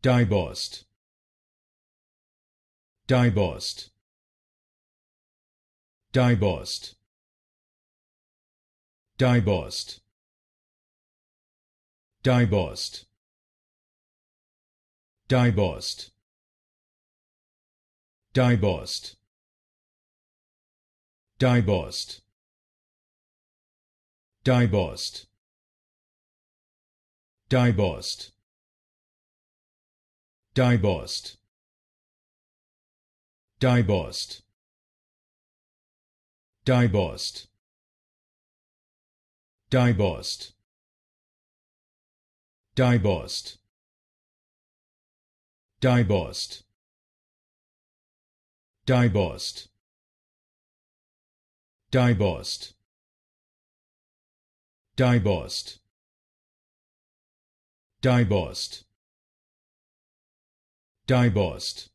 divorced divorced divorced divorced divorced divorced divorced divorced divorced divorced divorced divorced divorced divorced divorced divorced divorced divorced divorced divorced Diebost.